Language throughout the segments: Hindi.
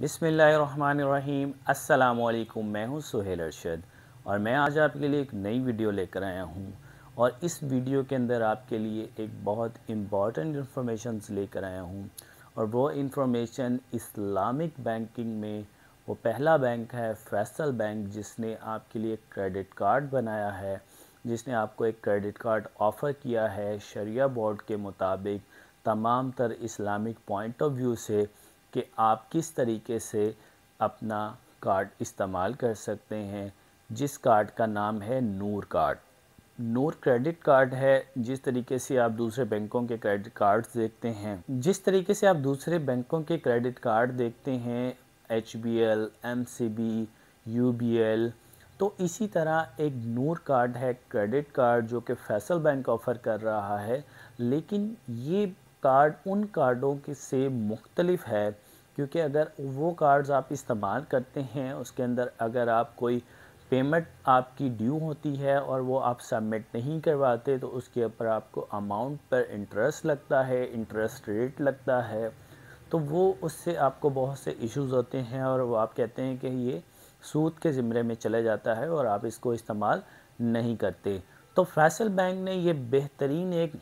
बिसमीम् अल्लाम मैं हूं सुहेल अरशद और मैं आज आपके लिए एक नई वीडियो लेकर आया हूं और इस वीडियो के अंदर आपके लिए एक बहुत इम्पॉर्टेंट इन्फॉर्मेशन लेकर आया हूं और वो इन्फॉर्मेशन इस्लामिक बैंकिंग में वो पहला बैंक है फैसल बैंक जिसने आपके लिए क्रेडिट कार्ड बनाया है जिसने आपको एक क्रेडिट कार्ड ऑफ़र किया है शरिया बोर्ड के मुताबिक तमाम तर इस्लामिक पॉइंट ऑफ व्यू से कि आप किस तरीके से अपना कार्ड इस्तेमाल कर सकते हैं जिस कार्ड का नाम है Noor card Noor credit card है जिस तरीके से आप दूसरे बैंकों के क्रेडिट कार्ड देखते हैं जिस तरीके से आप दूसरे बैंकों के क्रेडिट कार्ड देखते हैं H B L M C B U B L तो इसी तरह एक नूर कार्ड है क्रेडिट कार्ड जो कि फैसल बैंक ऑफ़र कर रहा है लेकिन ये कार्ड उन कार्डों के से मुख्तलिफ है क्योंकि अगर वो कार्ड्स आप इस्तेमाल करते हैं उसके अंदर अगर आप कोई पेमेंट आपकी ड्यू होती है और वो आप सबमिट नहीं करवाते तो उसके ऊपर आपको अमाउंट पर इंटरेस्ट लगता है इंटरेस्ट रेट लगता है तो वो उससे आपको बहुत से इश्यूज होते हैं और वो आप कहते हैं कि ये सूद के ज़िम्रे में चला जाता है और आप इसको इस्तेमाल नहीं करते तो फैसल बैंक ने ये बेहतरीन एक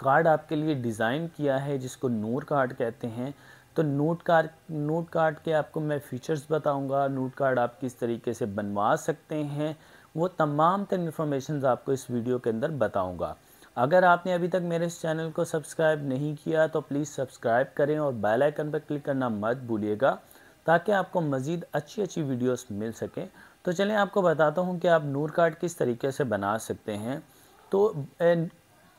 कार्ड आपके लिए डिज़ाइन किया है जिसको नोट कार्ड कहते हैं तो नोट कार्ड नोट कार्ड के आपको मैं फ़ीचर्स बताऊंगा नोट कार्ड आप किस तरीके से बनवा सकते हैं वो तमाम तर इन्फॉर्मेशन आपको इस वीडियो के अंदर बताऊँगा अगर आपने अभी तक मेरे इस चैनल को सब्सक्राइब नहीं किया तो प्लीज़ सब्सक्राइब करें और बेल आइकन पर क्लिक करना मत भूलिएगा ताकि आपको मज़ीद अच्छी अच्छी वीडियोस मिल सकें तो चलें आपको बताता हूँ कि आप नूर कार्ड किस तरीके से बना सकते हैं तो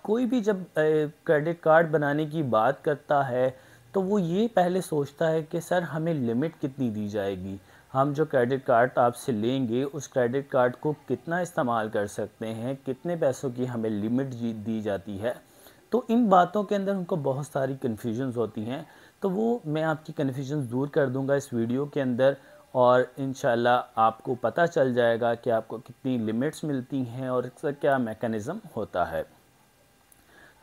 कोई भी जब क्रेडिट कार्ड बनाने की बात करता है तो वो ये पहले सोचता है कि सर हमें लिमिट कितनी दी जाएगी हम जो क्रेडिट कार्ड आपसे लेंगे उस क्रेडिट कार्ड को कितना इस्तेमाल कर सकते हैं कितने पैसों की हमें लिमिट दी जाती है तो इन बातों के अंदर उनको बहुत सारी कन्फ्यूजन्स होती हैं तो वो मैं आपकी कन्फ्यूजन दूर कर दूंगा इस वीडियो के अंदर और इन आपको पता चल जाएगा कि आपको कितनी लिमिट्स मिलती हैं और इसका क्या मेकनिज़म होता है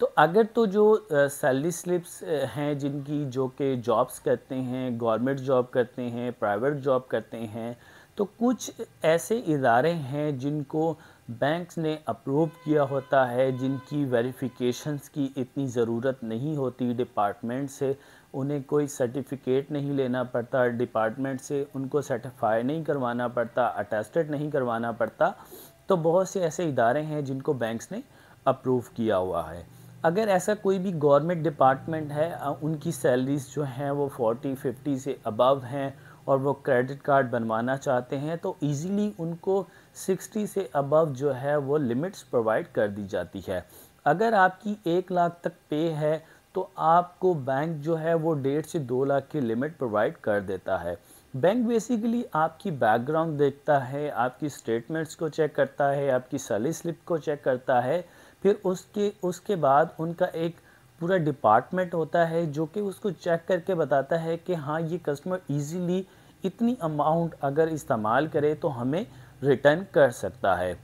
तो अगर तो जो सैलरी स्लिप्स हैं जिनकी जो कि जॉब्स करते हैं गवर्नमेंट जॉब करते हैं प्राइवेट जॉब करते हैं तो कुछ ऐसे इदारे हैं जिनको बैंक्स ने अप्रूव किया होता है जिनकी वेरिफिकेशंस की इतनी ज़रूरत नहीं होती डिपार्टमेंट से उन्हें कोई सर्टिफिकेट नहीं लेना पड़ता डिपार्टमेंट से उनको सर्टिफाई नहीं करवाना पड़ता अटेस्टेड नहीं करवाना पड़ता तो बहुत से ऐसे इदारे हैं जिनको बैंक्स ने अप्रूव किया हुआ है अगर ऐसा कोई भी गवर्नमेंट डिपार्टमेंट है उनकी सैलरीज जो हैं वो 40 50 से अबव हैं और वो क्रेडिट कार्ड बनवाना चाहते हैं तो इजीली उनको 60 से अबव जो है वो लिमिट्स प्रोवाइड कर दी जाती है अगर आपकी एक लाख तक पे है तो आपको बैंक जो है वो डेढ़ से दो लाख की लिमिट प्रोवाइड कर देता है बैंक बेसिकली आपकी बैकग्राउंड देखता है आपकी स्टेटमेंट्स को चेक करता है आपकी सैलरी स्लिप को चेक करता है फिर उसके उसके बाद उनका एक पूरा डिपार्टमेंट होता है जो कि उसको चेक करके बताता है कि हाँ ये कस्टमर इजीली इतनी अमाउंट अगर इस्तेमाल करे तो हमें रिटर्न कर सकता है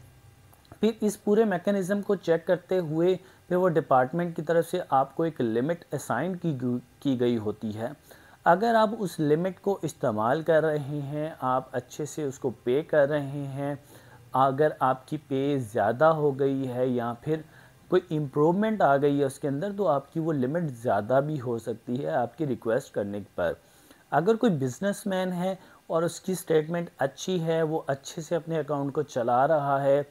फिर इस पूरे मेकनिज़म को चेक करते हुए फिर वो डिपार्टमेंट की तरफ से आपको एक लिमिट असाइन की की गई होती है अगर आप उस लिमिट को इस्तेमाल कर रहे हैं आप अच्छे से उसको पे कर रहे हैं अगर आपकी पे ज़्यादा हो गई है या फिर कोई इम्प्रूवमेंट आ गई है उसके अंदर तो आपकी वो लिमिट ज़्यादा भी हो सकती है आपकी रिक्वेस्ट करने पर अगर कोई बिजनेसमैन है और उसकी स्टेटमेंट अच्छी है वो अच्छे से अपने अकाउंट को चला रहा है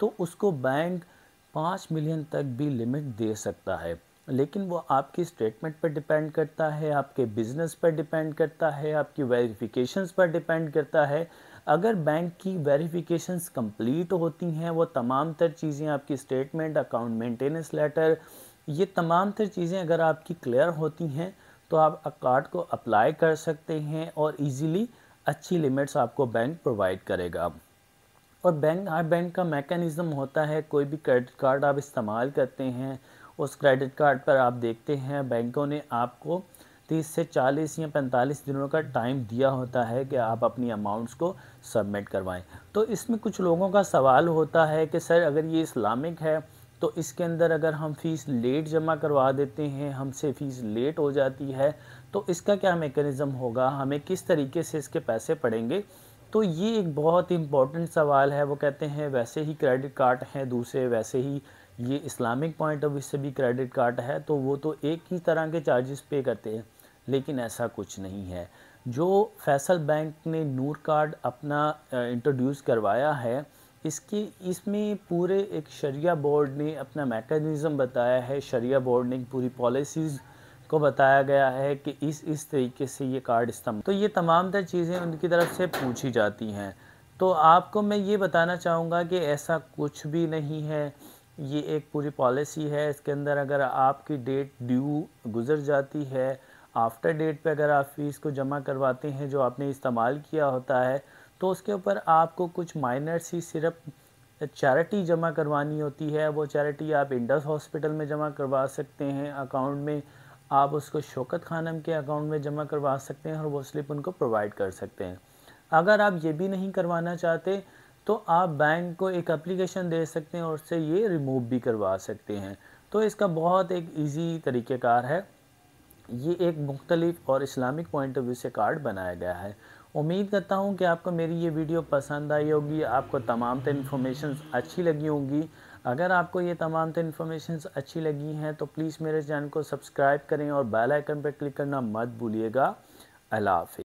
तो उसको बैंक पाँच मिलियन तक भी लिमिट दे सकता है लेकिन वो आपकी स्टेटमेंट पर डिपेंड करता है आपके बिजनेस पर डिपेंड करता है आपकी वेरिफिकेशंस पर डिपेंड करता है अगर बैंक की वेरिफिकेशंस कंप्लीट होती हैं वो तमाम तर चीज़ें आपकी स्टेटमेंट अकाउंट मेंटेनेंस लेटर ये तमाम तर चीज़ें अगर आपकी क्लियर होती हैं तो आप कार्ड को अप्लाई कर सकते हैं और इजीली अच्छी लिमिट्स आपको बैंक प्रोवाइड करेगा और बैंक हर बैंक का मेकनिज़म होता है कोई भी क्रेडिट कार्ड आप इस्तेमाल करते हैं उस क्रेडिट कार्ड पर आप देखते हैं बैंकों ने आपको तीस से चालीस या पैंतालीस दिनों का टाइम दिया होता है कि आप अपनी अमाउंट्स को सबमिट करवाएं तो इसमें कुछ लोगों का सवाल होता है कि सर अगर ये इस्लामिक है तो इसके अंदर अगर हम फ़ीस लेट जमा करवा देते हैं हमसे फ़ीस लेट हो जाती है तो इसका क्या मेकनिज़म होगा हमें किस तरीके से इसके पैसे पड़ेंगे तो ये एक बहुत इम्पॉर्टेंट सवाल है वो कहते हैं वैसे ही क्रेडिट कार्ड हैं दूसरे वैसे ही ये इस्लामिक पॉइंट ऑफ व्यू से भी क्रेडिट कार्ड है तो वो तो एक ही तरह के चार्जेस पे करते हैं लेकिन ऐसा कुछ नहीं है जो फैसल बैंक ने नूर कार्ड अपना इंट्रोड्यूस करवाया है इसकी इसमें पूरे एक शरिया बोर्ड ने अपना मैकेनिज़्म बताया है शरिया बोर्ड ने पूरी पॉलिसीज़ को बताया गया है कि इस इस तरीके से ये कार्ड इस्तेमाल तो ये तमाम तरह चीज़ें उनकी तरफ से पूछी जाती हैं तो आपको मैं ये बताना चाहूँगा कि ऐसा कुछ भी नहीं है ये एक पूरी पॉलिसी है इसके अंदर अगर आपकी डेट ड्यू गुज़र जाती है आफ्टर डेट पे अगर आप फ़ीस को जमा करवाते हैं जो आपने इस्तेमाल किया होता है तो उसके ऊपर आपको कुछ माइनर सी सिर्फ चैरिटी जमा करवानी होती है वो चैरिटी आप इंडस हॉस्पिटल में जमा करवा सकते हैं अकाउंट में आप उसको शोकत खानम के अकाउंट में जमा करवा सकते हैं और वो स्लिप उनको प्रोवाइड कर सकते हैं अगर आप ये भी नहीं करवाना चाहते तो आप बैंक को एक एप्लीकेशन दे सकते हैं और उससे ये रिमूव भी करवा सकते हैं तो इसका बहुत एक ईजी तरीक़ेकार है ये एक मुख्तलिफ और इस्लामिक पॉइंट ऑफ व्यू से कार्ड बनाया गया है उम्मीद करता हूँ कि आपको मेरी ये वीडियो पसंद आई होगी आपको तमाम तर इन्फॉर्मेशन अच्छी लगी होंगी अगर आपको ये तमाम तर इन्फॉर्मेशन अच्छी लगी हैं तो प्लीज़ मेरे चैनल को सब्सक्राइब करें और बेल आइकन पर क्लिक करना मत भूलिएगा अल्लाह हाफि